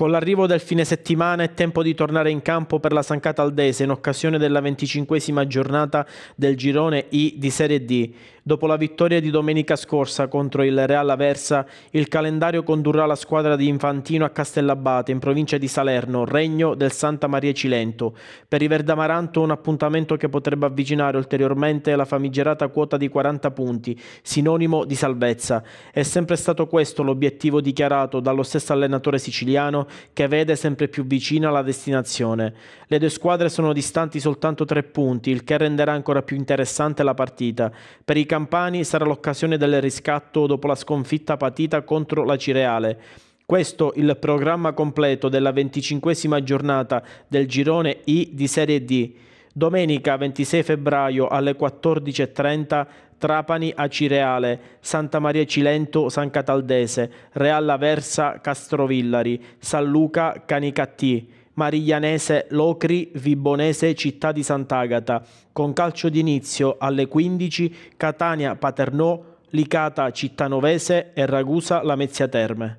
Con l'arrivo del fine settimana è tempo di tornare in campo per la San Cataldese in occasione della venticinquesima giornata del girone I di Serie D. Dopo la vittoria di domenica scorsa contro il Real Aversa, il calendario condurrà la squadra di Infantino a Castellabate, in provincia di Salerno, regno del Santa Maria Cilento. Per i Verdamaranto un appuntamento che potrebbe avvicinare ulteriormente la famigerata quota di 40 punti, sinonimo di salvezza. È sempre stato questo l'obiettivo dichiarato dallo stesso allenatore siciliano che vede sempre più vicina la destinazione. Le due squadre sono distanti soltanto tre punti, il che renderà ancora più interessante la partita. Per i campani sarà l'occasione del riscatto dopo la sconfitta patita contro la Cireale. Questo il programma completo della venticinquesima giornata del girone I di Serie D. Domenica 26 febbraio alle 14.30 Trapani Acireale, Santa Maria Cilento San Cataldese, Real Aversa Castrovillari, San Luca Canicattì, Mariglianese Locri Vibonese Città di Sant'Agata, con calcio d'inizio alle 15 Catania Paternò, Licata Cittanovese e Ragusa Lamezia Terme.